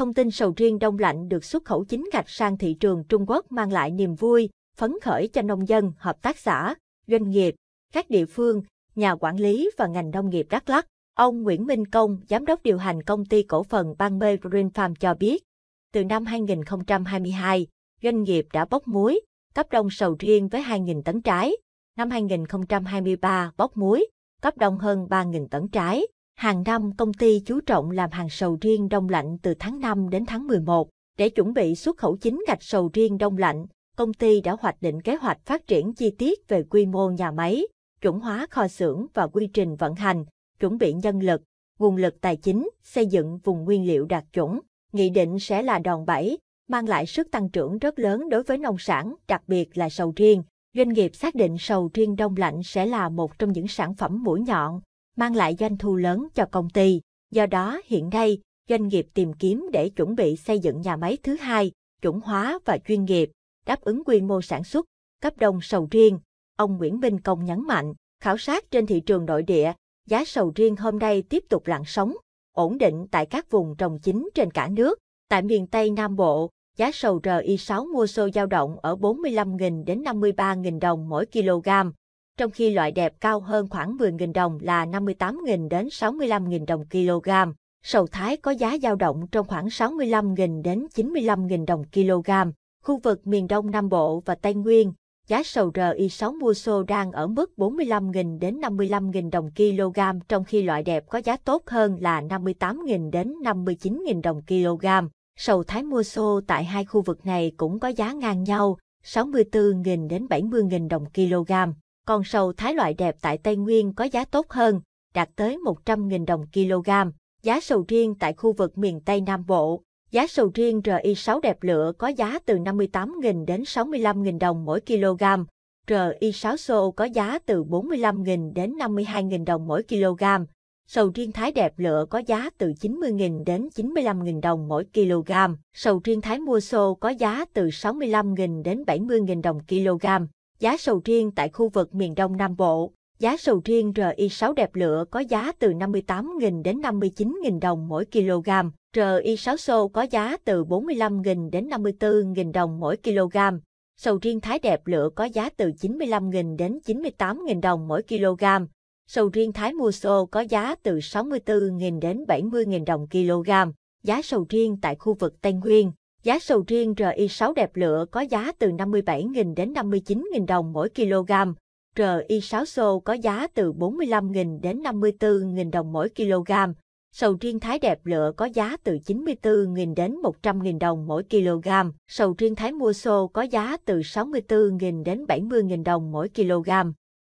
thông tin sầu riêng đông lạnh được xuất khẩu chính ngạch sang thị trường Trung Quốc mang lại niềm vui, phấn khởi cho nông dân, hợp tác xã, doanh nghiệp, các địa phương, nhà quản lý và ngành nông nghiệp Đắk Lắk. Ông Nguyễn Minh Công, giám đốc điều hành công ty cổ phần Bang Mê Green Farm cho biết, từ năm 2022, doanh nghiệp đã bóc muối, cấp đông sầu riêng với 2.000 tấn trái. Năm 2023 bóc muối, cấp đông hơn 3.000 tấn trái. Hàng năm công ty chú trọng làm hàng sầu riêng đông lạnh từ tháng 5 đến tháng 11. Để chuẩn bị xuất khẩu chính ngạch sầu riêng đông lạnh, công ty đã hoạch định kế hoạch phát triển chi tiết về quy mô nhà máy, chuẩn hóa kho xưởng và quy trình vận hành, chuẩn bị nhân lực, nguồn lực tài chính, xây dựng vùng nguyên liệu đạt chuẩn. Nghị định sẽ là đòn bẩy, mang lại sức tăng trưởng rất lớn đối với nông sản, đặc biệt là sầu riêng. Doanh nghiệp xác định sầu riêng đông lạnh sẽ là một trong những sản phẩm mũi nhọn mang lại doanh thu lớn cho công ty. Do đó hiện nay, doanh nghiệp tìm kiếm để chuẩn bị xây dựng nhà máy thứ hai, chuẩn hóa và chuyên nghiệp, đáp ứng quy mô sản xuất, cấp đông sầu riêng. Ông Nguyễn Minh Công nhấn mạnh, khảo sát trên thị trường nội địa, giá sầu riêng hôm nay tiếp tục lặn sóng, ổn định tại các vùng trồng chính trên cả nước. Tại miền Tây Nam Bộ, giá sầu RI6 mua xô dao động ở 45.000 đến 53.000 đồng mỗi kg, trong khi loại đẹp cao hơn khoảng 10.000 đồng là 58.000 đến 65.000 đồng kg. Sầu thái có giá dao động trong khoảng 65.000 đến 95.000 đồng kg. Khu vực miền Đông Nam Bộ và Tây Nguyên, giá sầu RI6 mua xô đang ở mức 45.000 đến 55.000 đồng kg trong khi loại đẹp có giá tốt hơn là 58.000 đến 59.000 đồng kg. Sầu thái mua xô tại hai khu vực này cũng có giá ngang nhau, 64.000 đến 70.000 đồng kg con sâu thái loại đẹp tại Tây Nguyên có giá tốt hơn, đạt tới 100.000 đồng kg. Giá sầu riêng tại khu vực miền Tây Nam Bộ, giá sầu riêng RI6 đẹp lửa có giá từ 58.000 đến 65.000 đồng mỗi kg, RI6 xô có giá từ 45.000 đến 52.000 đồng mỗi kg, sầu riêng thái đẹp lựa có giá từ 90.000 đến 95.000 đồng mỗi kg, sầu riêng thái mua xô có giá từ 65.000 đến 70.000 đồng kg. Giá sầu riêng tại khu vực miền Đông Nam Bộ, giá sầu riêng RI6 đẹp lửa có giá từ 58.000 đến 59.000 đồng mỗi kg, RI6 xô có giá từ 45.000 đến 54.000 đồng mỗi kg, sầu riêng thái đẹp lửa có giá từ 95.000 đến 98.000 đồng mỗi kg, sầu riêng thái mua xô có giá từ 64.000 đến 70.000 đồng kg, giá sầu riêng tại khu vực Tây Nguyên Giá sầu riêng RI6 đẹp lựa có giá từ 57.000 đến 59.000 đồng mỗi kg, RI6 xô có giá từ 45.000 đến 54.000 đồng mỗi kg, sầu riêng thái đẹp lựa có giá từ 94.000 đến 100.000 đồng mỗi kg, sầu riêng thái mua xô có giá từ 64.000 đến 70.000 đồng mỗi kg.